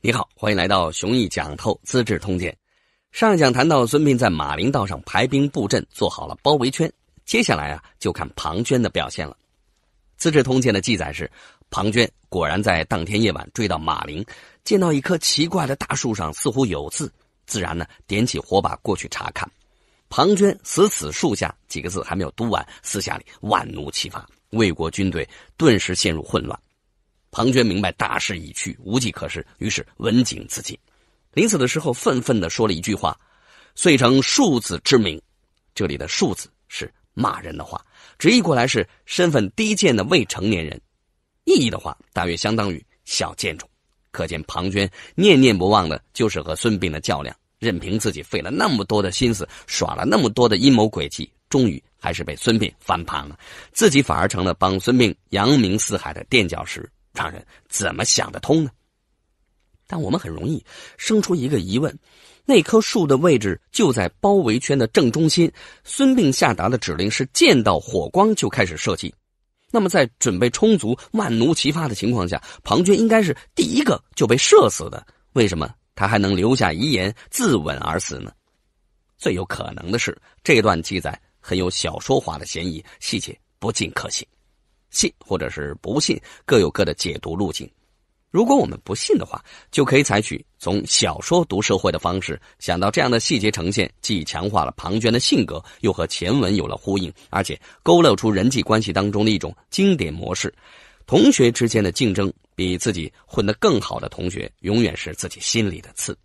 你好，欢迎来到熊毅讲透《资治通鉴》。上一讲谈到孙膑在马陵道上排兵布阵，做好了包围圈。接下来啊，就看庞涓的表现了。《资治通鉴》的记载是：庞涓果然在当天夜晚追到马陵，见到一棵奇怪的大树上似乎有字，自然呢点起火把过去查看。庞涓死死树下几个字还没有读完，私下里万怒齐发，魏国军队顿时陷入混乱。庞涓明白大势已去，无计可施，于是文景自尽。临死的时候，愤愤地说了一句话：“遂成庶子之名。”这里的“庶子”是骂人的话，直译过来是身份低贱的未成年人，意义的话大约相当于小贱种。可见，庞涓念念不忘的就是和孙膑的较量。任凭自己费了那么多的心思，耍了那么多的阴谋诡计，终于还是被孙膑翻盘了，自己反而成了帮孙膑扬名四海的垫脚石。让人怎么想得通呢？但我们很容易生出一个疑问：那棵树的位置就在包围圈的正中心。孙膑下达的指令是见到火光就开始射击。那么，在准备充足、万弩齐发的情况下，庞涓应该是第一个就被射死的。为什么他还能留下遗言自刎而死呢？最有可能的是，这段记载很有小说化的嫌疑，细节不尽可信。信或者是不信，各有各的解读路径。如果我们不信的话，就可以采取从小说读社会的方式。想到这样的细节呈现，既强化了庞涓的性格，又和前文有了呼应，而且勾勒出人际关系当中的一种经典模式：同学之间的竞争，比自己混得更好的同学，永远是自己心里的刺。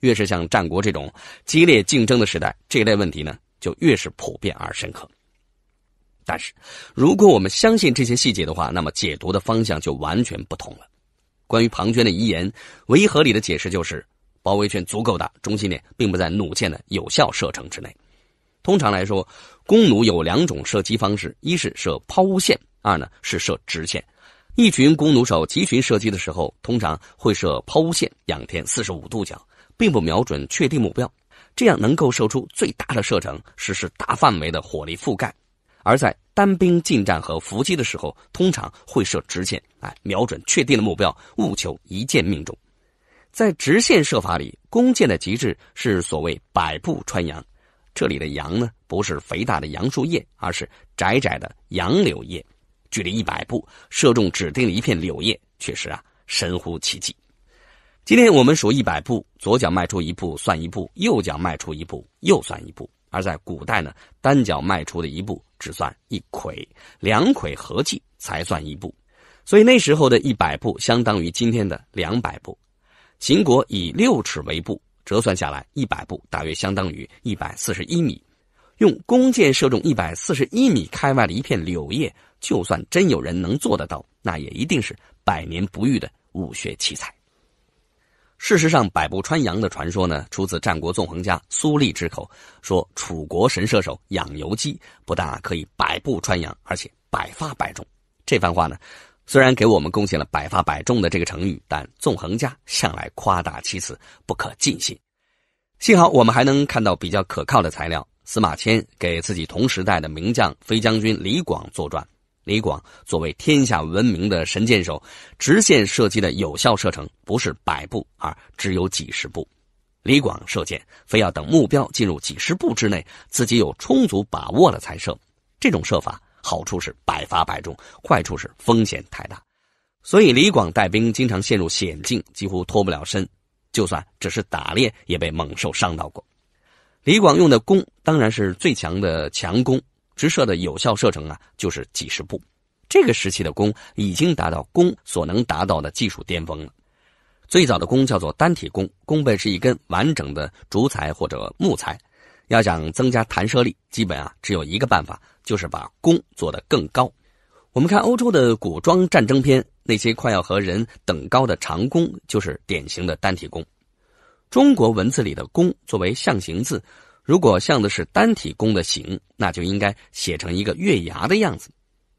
越是像战国这种激烈竞争的时代，这类问题呢，就越是普遍而深刻。但是，如果我们相信这些细节的话，那么解读的方向就完全不同了。关于庞涓的遗言，唯一合理的解释就是，包围圈足够大，中心点并不在弩箭的有效射程之内。通常来说，弓弩有两种射击方式：一是射抛物线，二呢是射直线。一群弓弩手集群射击的时候，通常会射抛物线，仰天四十五度角，并不瞄准确定目标，这样能够射出最大的射程，实施大范围的火力覆盖。而在单兵进战和伏击的时候，通常会设直线，哎，瞄准确定的目标，务求一箭命中。在直线射法里，弓箭的极致是所谓百步穿杨。这里的“杨”呢，不是肥大的杨树叶，而是窄窄的杨柳叶。距离一百步，射中指定的一片柳叶，确实啊，神乎其技。今天我们数一百步，左脚迈出一步算一步，右脚迈出一步又算一步。而在古代呢，单脚迈出的一步只算一魁，两魁合计才算一步，所以那时候的一百步相当于今天的两百步。秦国以六尺为步，折算下来，一百步大约相当于一百四十一米。用弓箭射中一百四十一米开外的一片柳叶，就算真有人能做得到，那也一定是百年不遇的武学奇才。事实上，百步穿杨的传说呢，出自战国纵横家苏立之口，说楚国神射手养由基不但可以百步穿杨，而且百发百中。这番话呢，虽然给我们贡献了“百发百中”的这个成语，但纵横家向来夸大其词，不可尽信。幸好我们还能看到比较可靠的材料，司马迁给自己同时代的名将飞将军李广作传。李广作为天下闻名的神箭手，直线射击的有效射程不是百步，而只有几十步。李广射箭非要等目标进入几十步之内，自己有充足把握了才射。这种射法好处是百发百中，坏处是风险太大。所以李广带兵经常陷入险境，几乎脱不了身。就算只是打猎，也被猛兽伤到过。李广用的弓当然是最强的强弓。直射的有效射程啊，就是几十步。这个时期的弓已经达到弓所能达到的技术巅峰了。最早的弓叫做单体弓，弓背是一根完整的竹材或者木材。要想增加弹射力，基本啊只有一个办法，就是把弓做得更高。我们看欧洲的古装战争片，那些快要和人等高的长弓，就是典型的单体弓。中国文字里的“弓”作为象形字。如果像的是单体弓的形，那就应该写成一个月牙的样子。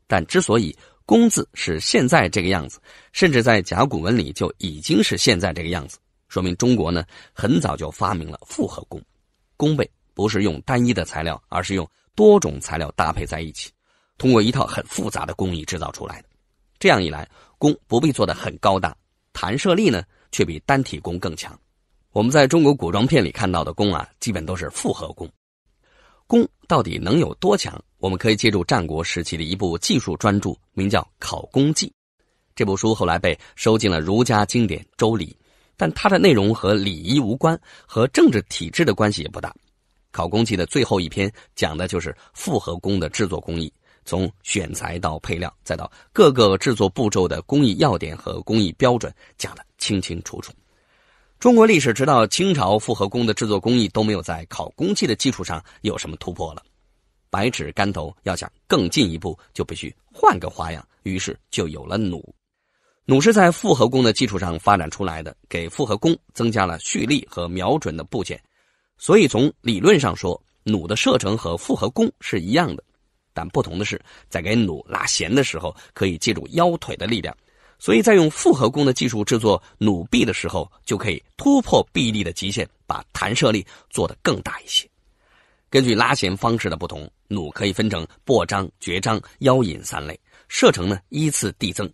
但之所以弓字是现在这个样子，甚至在甲骨文里就已经是现在这个样子，说明中国呢很早就发明了复合弓。弓背不是用单一的材料，而是用多种材料搭配在一起，通过一套很复杂的工艺制造出来的。这样一来，弓不必做得很高大，弹射力呢却比单体弓更强。我们在中国古装片里看到的弓啊，基本都是复合弓。弓到底能有多强？我们可以借助战国时期的一部技术专著，名叫《考工记》。这部书后来被收进了儒家经典《周礼》，但它的内容和礼仪无关，和政治体制的关系也不大。《考工记》的最后一篇讲的就是复合弓的制作工艺，从选材到配料，再到各个制作步骤的工艺要点和工艺标准，讲得清清楚楚。中国历史直到清朝，复合弓的制作工艺都没有在考弓器的基础上有什么突破了。百尺竿头，要想更进一步，就必须换个花样。于是就有了弩。弩是在复合弓的基础上发展出来的，给复合弓增加了蓄力和瞄准的部件。所以从理论上说，弩的射程和复合弓是一样的。但不同的是，在给弩拉弦的时候，可以借助腰腿的力量。所以在用复合弓的技术制作弩臂的时候，就可以突破臂力的极限，把弹射力做得更大一些。根据拉弦方式的不同，弩可以分成拨张、绝张、腰引三类，射程呢依次递增。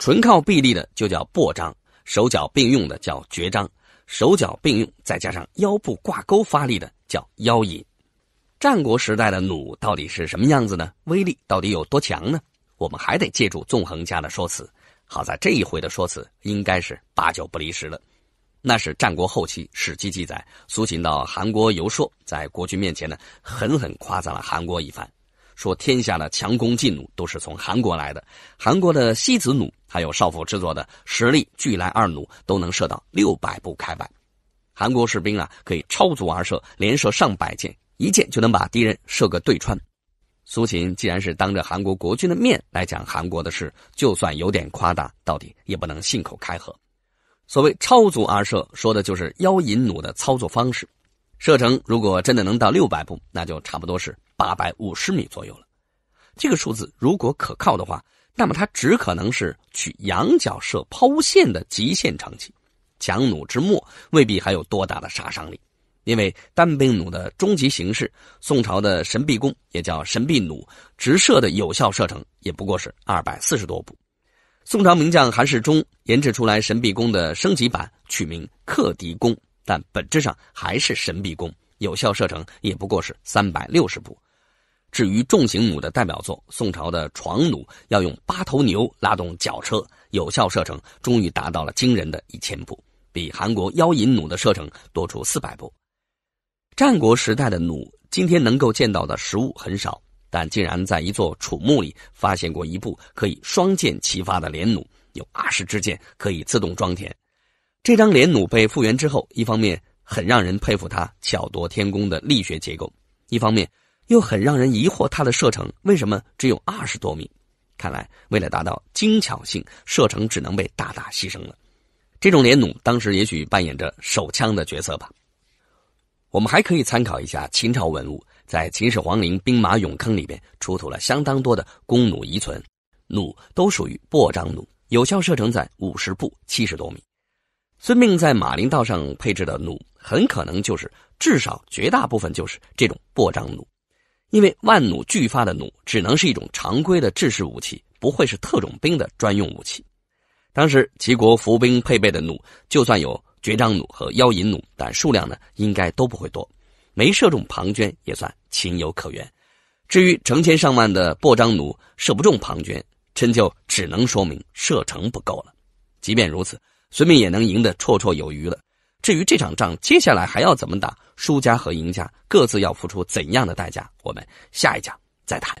纯靠臂力的就叫拨张，手脚并用的叫绝张，手脚并用再加上腰部挂钩发力的叫腰引。战国时代的弩到底是什么样子呢？威力到底有多强呢？我们还得借助纵横家的说辞。好在这一回的说辞应该是八九不离十了。那是战国后期《史记》记载，苏秦到韩国游说，在国君面前呢，狠狠夸赞了韩国一番，说天下的强弓劲弩都是从韩国来的。韩国的西子弩，还有少府制作的实力巨来二弩，都能射到六百步开外。韩国士兵啊，可以超足而射，连射上百箭，一箭就能把敌人射个对穿。苏秦既然是当着韩国国君的面来讲韩国的事，就算有点夸大，到底也不能信口开河。所谓超足而射，说的就是腰引弩的操作方式，射程如果真的能到六百步，那就差不多是八百五十米左右了。这个数字如果可靠的话，那么它只可能是取仰角射抛物线的极限成绩，强弩之末未必还有多大的杀伤力。因为单兵弩的终极形式——宋朝的神臂弓，也叫神臂弩，直射的有效射程也不过是二百四十多步。宋朝名将韩世忠研制出来神臂弓的升级版，取名克敌弓，但本质上还是神臂弓，有效射程也不过是三百六十步。至于重型弩的代表作，宋朝的床弩要用八头牛拉动绞车，有效射程终于达到了惊人的一千步，比韩国腰引弩的射程多出四百步。战国时代的弩，今天能够见到的实物很少，但竟然在一座楚墓里发现过一部可以双箭齐发的连弩，有二十支箭可以自动装填。这张连弩被复原之后，一方面很让人佩服它巧夺天工的力学结构，一方面又很让人疑惑它的射程为什么只有二十多米。看来为了达到精巧性，射程只能被大大牺牲了。这种连弩当时也许扮演着手枪的角色吧。我们还可以参考一下秦朝文物，在秦始皇陵兵马俑坑里边出土了相当多的弓弩遗存，弩都属于簸张弩，有效射程在五十步七十多米。孙膑在马陵道上配置的弩，很可能就是至少绝大部分就是这种簸张弩，因为万弩俱发的弩只能是一种常规的制式武器，不会是特种兵的专用武器。当时齐国伏兵配备的弩，就算有。绝张弩和妖引弩，但数量呢应该都不会多，没射中庞涓也算情有可原。至于成千上万的破张弩射不中庞涓，真就只能说明射程不够了。即便如此，孙膑也能赢得绰绰有余了。至于这场仗接下来还要怎么打，输家和赢家各自要付出怎样的代价，我们下一讲再谈。